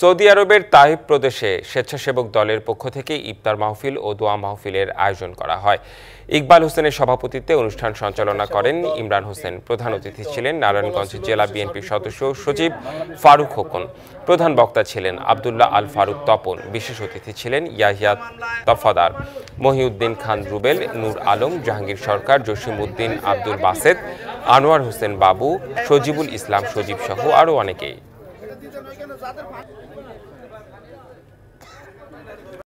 Saudi আরবের তাহিব প্রদেশে স্বেচ্ছাসেবক দলের পক্ষ থেকে ইফতার মাহফিল ও দোয়া মাহফিলের আয়োজন করা হয় ইকবাল হোসেনের সভাপতিত্বে অনুষ্ঠান সঞ্চালনা করেন ইমরান হোসেন প্রধান অতিথি ছিলেন নারায়ণগঞ্জ জেলা বিএনপি সদস্য সচিব ফারুক হোকন প্রধান বক্তা ছিলেন আবদুল্লাহ আল ফারুক তপন বিশেষ অতিথি ছিলেন ইয়াহিয়া তফাদার মহিউদ্দিন খান রুবেল নূর আলম জাহাঙ্গীর সরকার জসিমউদ্দিন আব্দুল বাসেদ আনোয়ার হোসেন বাবু সজিবুল ইসলাম সজীব সহ আরও অনেকেই দিতে নয় কেন যাদের